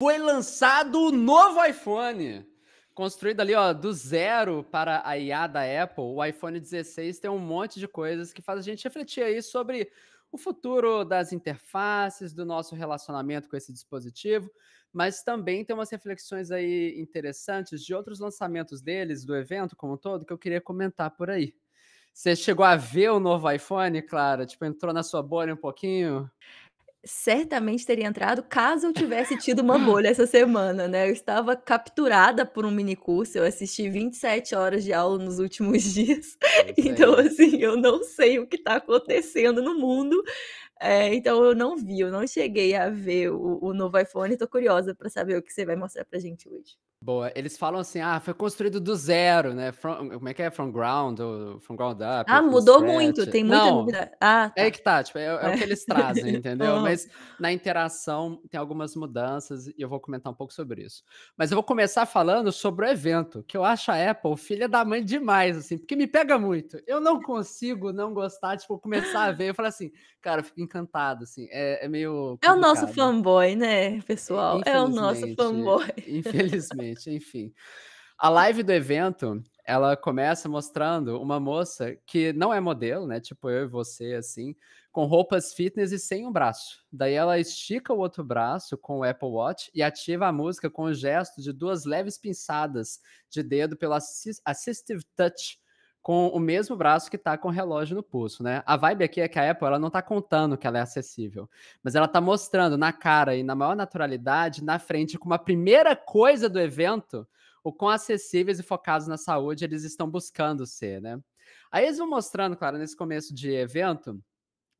foi lançado o novo iPhone. Construído ali, ó, do zero para a IA da Apple, o iPhone 16 tem um monte de coisas que faz a gente refletir aí sobre o futuro das interfaces, do nosso relacionamento com esse dispositivo, mas também tem umas reflexões aí interessantes de outros lançamentos deles, do evento como um todo, que eu queria comentar por aí. Você chegou a ver o novo iPhone, Clara? Tipo, entrou na sua bolha um pouquinho? certamente teria entrado caso eu tivesse tido uma bolha essa semana, né? Eu estava capturada por um mini curso, eu assisti 27 horas de aula nos últimos dias. então, é. assim, eu não sei o que está acontecendo no mundo, é, então eu não vi, eu não cheguei a ver o, o novo iPhone, tô curiosa para saber o que você vai mostrar pra gente hoje. Boa, eles falam assim, ah, foi construído do zero, né? From, como é que é? From ground, ou from ground up. Ah, mudou scratch. muito, tem muita Não, dúvida. Ah, tá. É que tá, tipo, é, é, é. o que eles trazem, entendeu? uhum. Mas na interação tem algumas mudanças e eu vou comentar um pouco sobre isso. Mas eu vou começar falando sobre o evento, que eu acho a Apple filha da mãe demais, assim, porque me pega muito. Eu não consigo não gostar, tipo, começar a ver e falar assim, cara, fica encantado, assim. É, é meio. Complicado. É o nosso fanboy, né, pessoal? É o nosso fanboy. Infelizmente, enfim. A live do evento, ela começa mostrando uma moça que não é modelo, né? Tipo eu e você, assim, com roupas fitness e sem um braço. Daí ela estica o outro braço com o Apple Watch e ativa a música com o gesto de duas leves pinçadas de dedo pelo assist Assistive Touch com o mesmo braço que está com o relógio no pulso, né? A vibe aqui é que a Apple ela não está contando que ela é acessível, mas ela está mostrando na cara e na maior naturalidade, na frente, como a primeira coisa do evento, o quão acessíveis e focados na saúde eles estão buscando ser, né? Aí eles vão mostrando, claro, nesse começo de evento,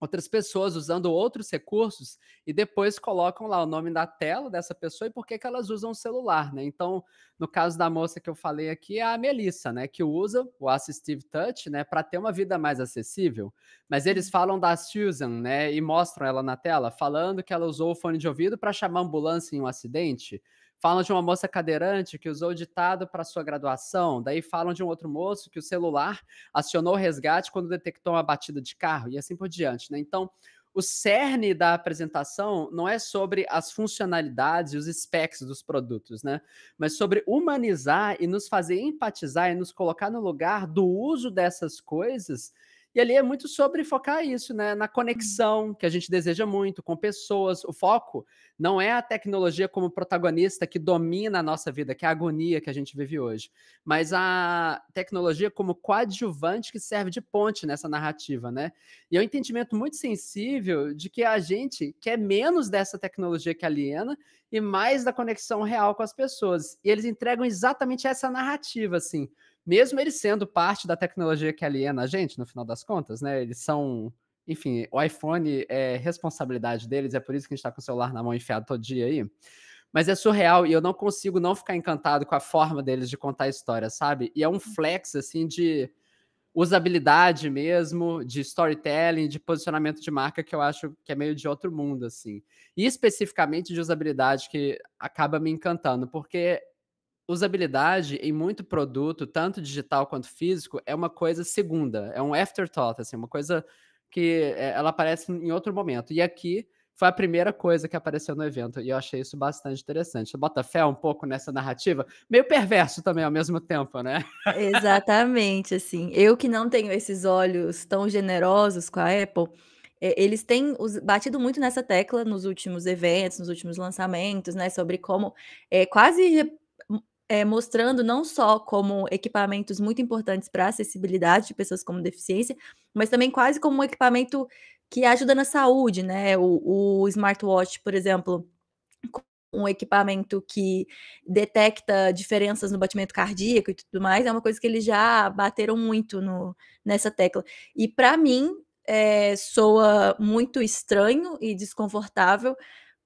outras pessoas usando outros recursos e depois colocam lá o nome da tela dessa pessoa e por que, que elas usam o celular, né? Então, no caso da moça que eu falei aqui, é a Melissa, né, que usa o Assistive Touch, né, para ter uma vida mais acessível, mas eles uhum. falam da Susan, né, e mostram ela na tela falando que ela usou o fone de ouvido para chamar a ambulância em um acidente. Falam de uma moça cadeirante que usou o ditado para sua graduação. Daí falam de um outro moço que o celular acionou o resgate quando detectou uma batida de carro e assim por diante. Né? Então, o cerne da apresentação não é sobre as funcionalidades e os specs dos produtos, né? Mas sobre humanizar e nos fazer empatizar e nos colocar no lugar do uso dessas coisas e ali é muito sobre focar isso, né? Na conexão uhum. que a gente deseja muito com pessoas. O foco não é a tecnologia como protagonista que domina a nossa vida, que é a agonia que a gente vive hoje, mas a tecnologia como coadjuvante que serve de ponte nessa narrativa, né? E é um entendimento muito sensível de que a gente quer menos dessa tecnologia que aliena e mais da conexão real com as pessoas. E eles entregam exatamente essa narrativa, assim mesmo eles sendo parte da tecnologia que aliena a gente, no final das contas, né? Eles são. Enfim, o iPhone é responsabilidade deles, é por isso que a gente está com o celular na mão enfiado todo dia aí. Mas é surreal e eu não consigo não ficar encantado com a forma deles de contar a história, sabe? E é um uhum. flex, assim, de usabilidade mesmo, de storytelling, de posicionamento de marca que eu acho que é meio de outro mundo, assim. E especificamente de usabilidade que acaba me encantando, porque usabilidade em muito produto, tanto digital quanto físico, é uma coisa segunda, é um afterthought, assim, uma coisa que é, ela aparece em outro momento. E aqui foi a primeira coisa que apareceu no evento, e eu achei isso bastante interessante. bota fé um pouco nessa narrativa, meio perverso também ao mesmo tempo, né? Exatamente, assim. Eu que não tenho esses olhos tão generosos com a Apple, é, eles têm batido muito nessa tecla nos últimos eventos, nos últimos lançamentos, né? Sobre como é quase é, mostrando não só como equipamentos muito importantes para a acessibilidade de pessoas com deficiência, mas também quase como um equipamento que ajuda na saúde, né? O, o smartwatch, por exemplo, um equipamento que detecta diferenças no batimento cardíaco e tudo mais, é uma coisa que eles já bateram muito no, nessa tecla. E para mim, é, soa muito estranho e desconfortável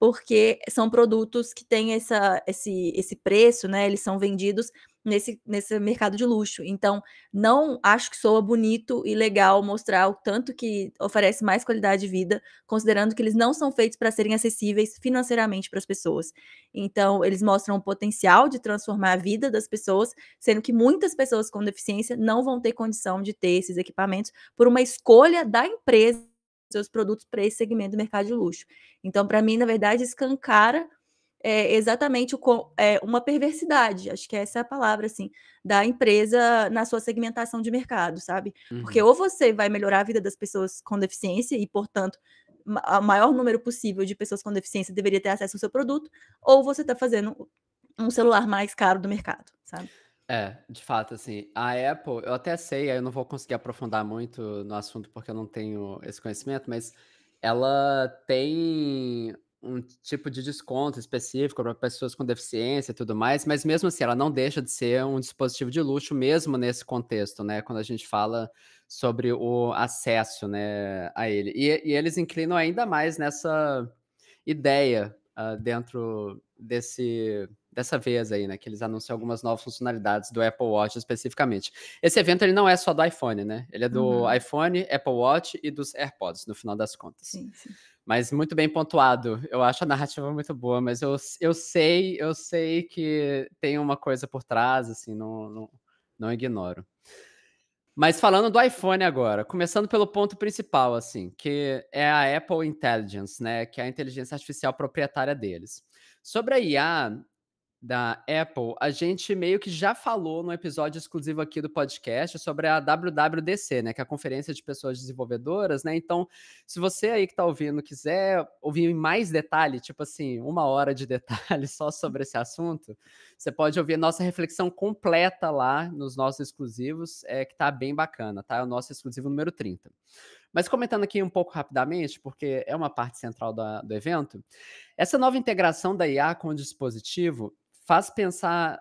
porque são produtos que têm essa, esse, esse preço, né? Eles são vendidos nesse, nesse mercado de luxo. Então, não acho que soa bonito e legal mostrar o tanto que oferece mais qualidade de vida, considerando que eles não são feitos para serem acessíveis financeiramente para as pessoas. Então, eles mostram o potencial de transformar a vida das pessoas, sendo que muitas pessoas com deficiência não vão ter condição de ter esses equipamentos por uma escolha da empresa seus produtos para esse segmento do mercado de luxo. Então, para mim, na verdade, escancara é, exatamente o, é, uma perversidade, acho que essa é a palavra, assim, da empresa na sua segmentação de mercado, sabe? Uhum. Porque ou você vai melhorar a vida das pessoas com deficiência e, portanto, o maior número possível de pessoas com deficiência deveria ter acesso ao seu produto, ou você está fazendo um celular mais caro do mercado, sabe? É, de fato, assim, a Apple, eu até sei, eu não vou conseguir aprofundar muito no assunto porque eu não tenho esse conhecimento, mas ela tem um tipo de desconto específico para pessoas com deficiência e tudo mais, mas mesmo assim, ela não deixa de ser um dispositivo de luxo mesmo nesse contexto, né? Quando a gente fala sobre o acesso, né, a ele. E, e eles inclinam ainda mais nessa ideia uh, dentro desse dessa vez aí, né? Que eles anunciam algumas novas funcionalidades do Apple Watch especificamente. Esse evento ele não é só do iPhone, né? Ele é do uhum. iPhone, Apple Watch e dos AirPods, no final das contas. Sim, sim. Mas muito bem pontuado. Eu acho a narrativa muito boa, mas eu, eu sei, eu sei que tem uma coisa por trás, assim, não, não, não ignoro. Mas falando do iPhone agora, começando pelo ponto principal, assim, que é a Apple Intelligence, né? Que é a inteligência artificial proprietária deles. Sobre a IA, da Apple, a gente meio que já falou no episódio exclusivo aqui do podcast sobre a WWDC, né, que é a Conferência de Pessoas Desenvolvedoras, né? Então, se você aí que está ouvindo quiser ouvir em mais detalhe, tipo assim, uma hora de detalhe só sobre esse assunto, você pode ouvir nossa reflexão completa lá nos nossos exclusivos, é que tá bem bacana, tá? É o nosso exclusivo número 30. Mas comentando aqui um pouco rapidamente, porque é uma parte central da, do evento, essa nova integração da IA com o dispositivo faz pensar,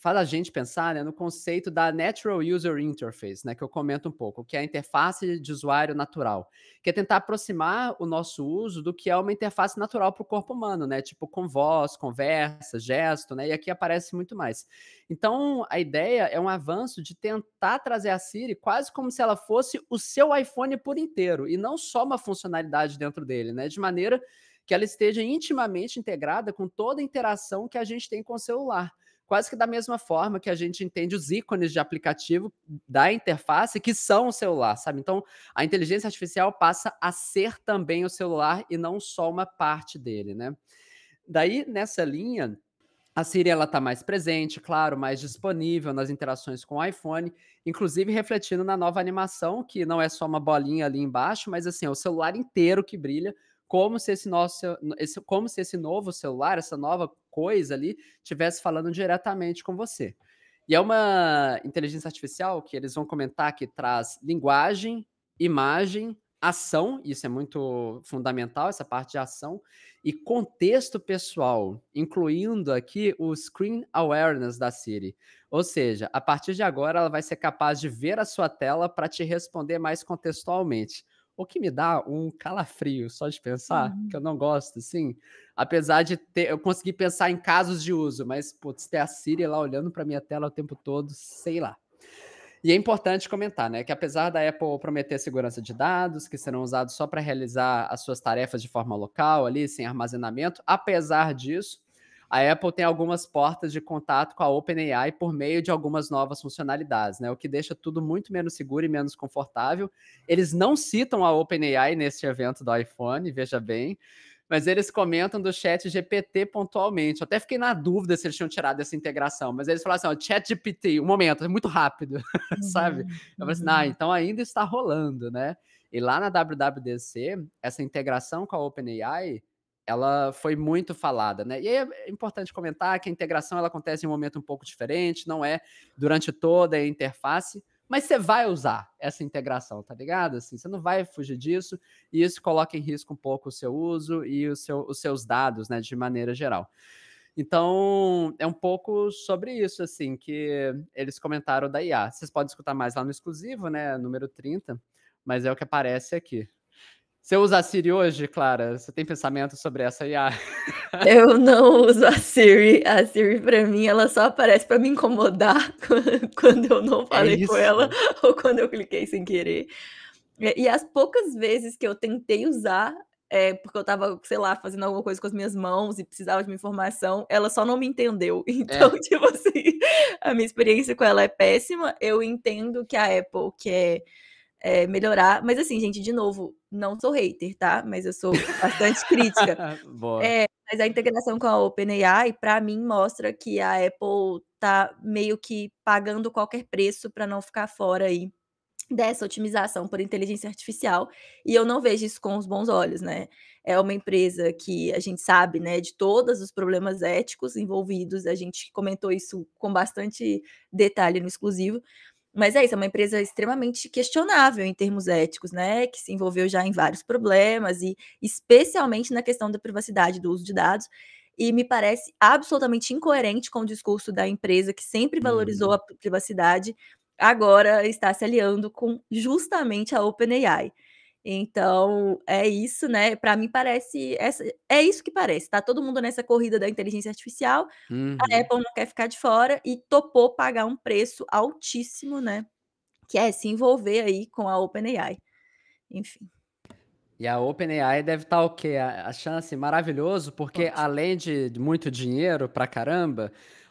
faz a gente pensar né, no conceito da Natural User Interface, né, que eu comento um pouco, que é a interface de usuário natural, que é tentar aproximar o nosso uso do que é uma interface natural para o corpo humano, né, tipo com voz, conversa, gesto, né, e aqui aparece muito mais. Então, a ideia é um avanço de tentar trazer a Siri quase como se ela fosse o seu iPhone por inteiro, e não só uma funcionalidade dentro dele, né, de maneira que ela esteja intimamente integrada com toda a interação que a gente tem com o celular. Quase que da mesma forma que a gente entende os ícones de aplicativo da interface que são o celular, sabe? Então, a inteligência artificial passa a ser também o celular e não só uma parte dele, né? Daí, nessa linha, a Siri ela está mais presente, claro, mais disponível nas interações com o iPhone, inclusive refletindo na nova animação, que não é só uma bolinha ali embaixo, mas assim, é o celular inteiro que brilha, como se esse nosso, esse, como se esse novo celular, essa nova coisa ali, estivesse falando diretamente com você. E é uma inteligência artificial que eles vão comentar que traz linguagem, imagem, ação, isso é muito fundamental, essa parte de ação, e contexto pessoal, incluindo aqui o screen awareness da Siri. Ou seja, a partir de agora ela vai ser capaz de ver a sua tela para te responder mais contextualmente o que me dá um calafrio só de pensar, uhum. que eu não gosto, assim. Apesar de ter, eu consegui pensar em casos de uso, mas, putz, ter a Siri lá olhando para minha tela o tempo todo, sei lá. E é importante comentar, né, que apesar da Apple prometer segurança de dados, que serão usados só para realizar as suas tarefas de forma local, ali, sem armazenamento, apesar disso, a Apple tem algumas portas de contato com a OpenAI por meio de algumas novas funcionalidades, né? O que deixa tudo muito menos seguro e menos confortável. Eles não citam a OpenAI neste evento do iPhone, veja bem, mas eles comentam do chat GPT pontualmente. Eu até fiquei na dúvida se eles tinham tirado essa integração, mas eles falaram assim, ó, chat GPT, um momento, é muito rápido, uhum, sabe? Eu falei assim, ah, uhum. ah, então ainda está rolando, né? E lá na WWDC, essa integração com a OpenAI ela foi muito falada, né? E é, é importante comentar que a integração ela acontece em um momento um pouco diferente, não é durante toda a interface, mas você vai usar essa integração, tá ligado? Assim, você não vai fugir disso, e isso coloca em risco um pouco o seu uso e o seu, os seus dados, né, de maneira geral. Então, é um pouco sobre isso, assim, que eles comentaram da IA. Vocês podem escutar mais lá no exclusivo, né, número 30, mas é o que aparece aqui. Você usa a Siri hoje, Clara? Você tem pensamento sobre essa IA? Eu não uso a Siri. A Siri, para mim, ela só aparece para me incomodar quando eu não é falei é com ela ou quando eu cliquei sem querer. E as poucas vezes que eu tentei usar, é, porque eu tava, sei lá, fazendo alguma coisa com as minhas mãos e precisava de uma informação, ela só não me entendeu. É. Então, é. tipo assim, a minha experiência com ela é péssima. Eu entendo que a Apple quer. É é, melhorar. Mas assim, gente, de novo, não sou hater, tá? Mas eu sou bastante crítica. é, mas a integração com a OpenAI, para mim, mostra que a Apple tá meio que pagando qualquer preço para não ficar fora aí dessa otimização por inteligência artificial e eu não vejo isso com os bons olhos, né? É uma empresa que a gente sabe, né, de todos os problemas éticos envolvidos, a gente comentou isso com bastante detalhe no exclusivo, mas é isso, é uma empresa extremamente questionável em termos éticos, né? Que se envolveu já em vários problemas e especialmente na questão da privacidade do uso de dados. E me parece absolutamente incoerente com o discurso da empresa que sempre valorizou uhum. a privacidade, agora está se aliando com justamente a OpenAI. Então, é isso, né? Para mim parece essa, é isso que parece. Tá todo mundo nessa corrida da inteligência artificial. Uhum. A Apple não quer ficar de fora e topou pagar um preço altíssimo, né? Que é se envolver aí com a OpenAI. Enfim. E a OpenAI deve estar tá o quê? A, a chance maravilhoso, porque além de muito dinheiro pra caramba,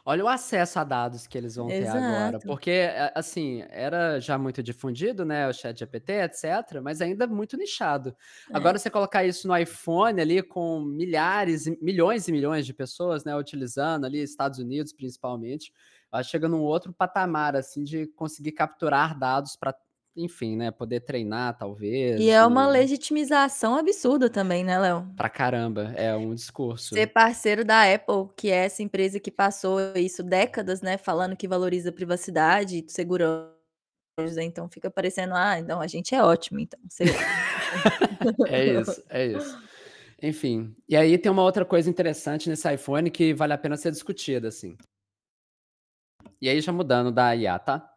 Olha o acesso a dados que eles vão Exato. ter agora, porque eh, assim, era já muito difundido, né, o chat GPT, etc, mas ainda muito nichado. É. Agora você colocar isso no iPhone ali com milhares, milhões e milhões de pessoas, né, utilizando ali Estados Unidos principalmente, ela chega num outro patamar assim de conseguir capturar dados para enfim, né, poder treinar, talvez. E é uma e... legitimização absurda também, né, Léo? Pra caramba, é um discurso. Ser parceiro da Apple, que é essa empresa que passou isso décadas, né, falando que valoriza a privacidade, segurança, então fica parecendo, ah, então a gente é ótimo, então. é isso, é isso. Enfim, e aí tem uma outra coisa interessante nesse iPhone que vale a pena ser discutida, assim. E aí já mudando da IA, tá?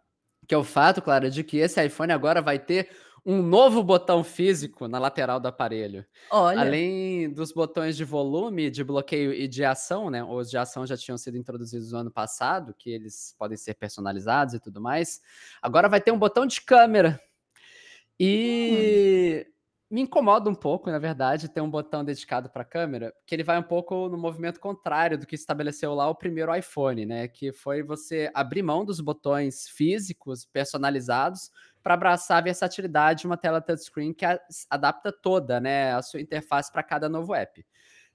que é o fato, Clara, de que esse iPhone agora vai ter um novo botão físico na lateral do aparelho. Olha. Além dos botões de volume, de bloqueio e de ação, né? Os de ação já tinham sido introduzidos no ano passado, que eles podem ser personalizados e tudo mais. Agora vai ter um botão de câmera. E me incomoda um pouco, na verdade, ter um botão dedicado para a câmera, que ele vai um pouco no movimento contrário do que estabeleceu lá o primeiro iPhone, né? Que foi você abrir mão dos botões físicos personalizados para abraçar a versatilidade de uma tela touchscreen que adapta toda, né, a sua interface para cada novo app.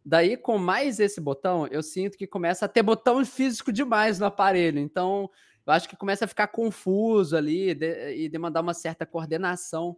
Daí, com mais esse botão, eu sinto que começa a ter botão físico demais no aparelho. Então, eu acho que começa a ficar confuso ali de, e demandar uma certa coordenação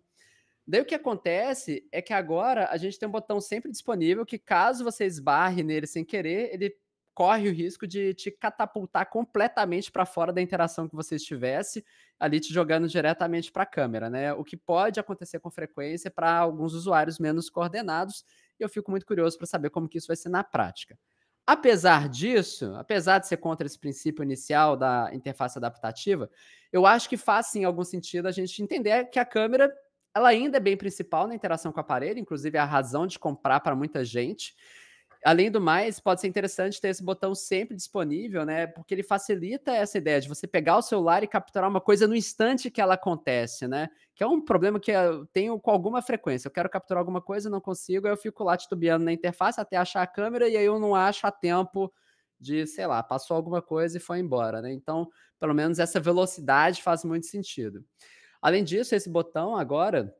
Daí o que acontece é que agora a gente tem um botão sempre disponível que, caso você esbarre nele sem querer, ele corre o risco de te catapultar completamente para fora da interação que você estivesse, ali te jogando diretamente para a câmera, né? O que pode acontecer com frequência para alguns usuários menos coordenados, e eu fico muito curioso para saber como que isso vai ser na prática. Apesar disso, apesar de ser contra esse princípio inicial da interface adaptativa, eu acho que faz sim algum sentido a gente entender que a câmera ela ainda é bem principal na interação com o aparelho, inclusive é a razão de comprar para muita gente. Além do mais, pode ser interessante ter esse botão sempre disponível, né? Porque ele facilita essa ideia de você pegar o celular e capturar uma coisa no instante que ela acontece, né? Que é um problema que eu tenho com alguma frequência. Eu quero capturar alguma coisa, não consigo, aí eu fico lá titubeando na interface até achar a câmera e aí eu não acho a tempo de, sei lá, passou alguma coisa e foi embora, né? Então, pelo menos essa velocidade faz muito sentido. Além disso, esse botão agora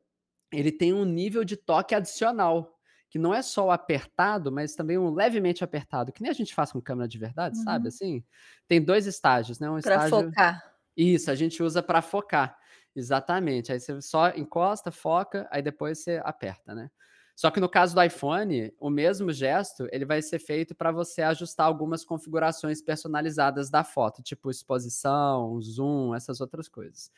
ele tem um nível de toque adicional, que não é só o apertado, mas também um levemente apertado, que nem a gente faz com câmera de verdade, uhum. sabe? Assim, tem dois estágios, né? Um pra estágio... focar. Isso, a gente usa para focar. Exatamente. Aí você só encosta, foca, aí depois você aperta, né? Só que no caso do iPhone, o mesmo gesto ele vai ser feito para você ajustar algumas configurações personalizadas da foto, tipo exposição, zoom, essas outras coisas.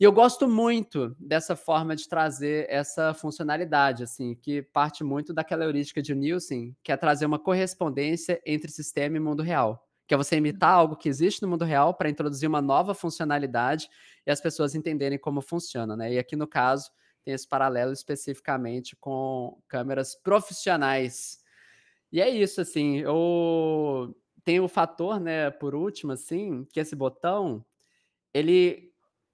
E eu gosto muito dessa forma de trazer essa funcionalidade, assim, que parte muito daquela heurística de Nielsen, que é trazer uma correspondência entre sistema e mundo real, que é você imitar algo que existe no mundo real para introduzir uma nova funcionalidade e as pessoas entenderem como funciona, né? E aqui no caso tem esse paralelo especificamente com câmeras profissionais. E é isso, assim, eu tem o fator, né, por último, assim, que esse botão ele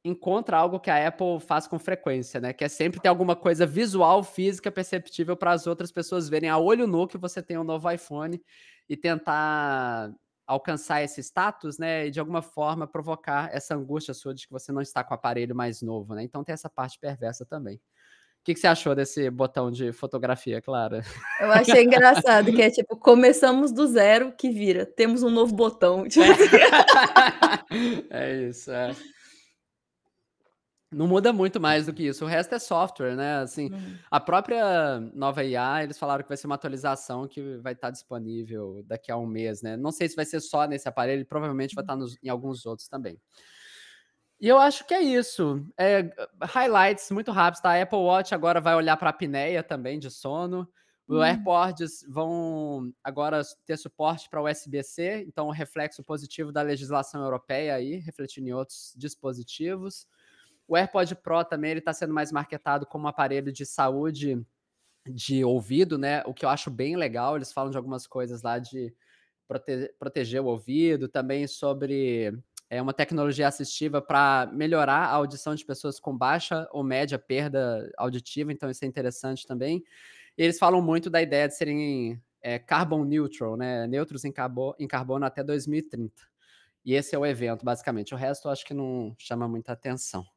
encontra algo que a Apple faz com frequência, né? Que é sempre ter alguma coisa visual, física, perceptível para as outras pessoas verem a olho nu que você tem um novo iPhone e tentar alcançar esse status, né? E de alguma forma provocar essa angústia sua de que você não está com o aparelho mais novo, né? Então tem essa parte perversa também. O que, que, você achou desse botão de fotografia, Clara? Eu achei engraçado, que é tipo, começamos do zero que vira, temos um novo botão. É. é isso, é. Não muda muito mais do que isso. O resto é software, né? Assim, uhum. a própria nova IA, eles falaram que vai ser uma atualização que vai estar tá disponível daqui a um mês, né? Não sei se vai ser só nesse aparelho, provavelmente vai estar uhum. tá nos, em alguns outros também. E eu acho que é isso. É, highlights muito rápidos, tá? A Apple Watch agora vai olhar para a apneia também de sono. Os uhum. AirPods vão agora ter suporte para USB-C, então reflexo positivo da legislação europeia aí, refletindo em outros dispositivos. O AirPod Pro também ele está sendo mais marketado como aparelho de saúde de ouvido, né? O que eu acho bem legal. Eles falam de algumas coisas lá de prote proteger o ouvido, também sobre é, uma tecnologia assistiva para melhorar a audição de pessoas com baixa ou média perda auditiva. Então isso é interessante também. E eles falam muito da ideia de serem é, carbon neutral, né? Neutros em em carbono até 2030. E esse é o evento, basicamente. O resto eu acho que não chama muita atenção.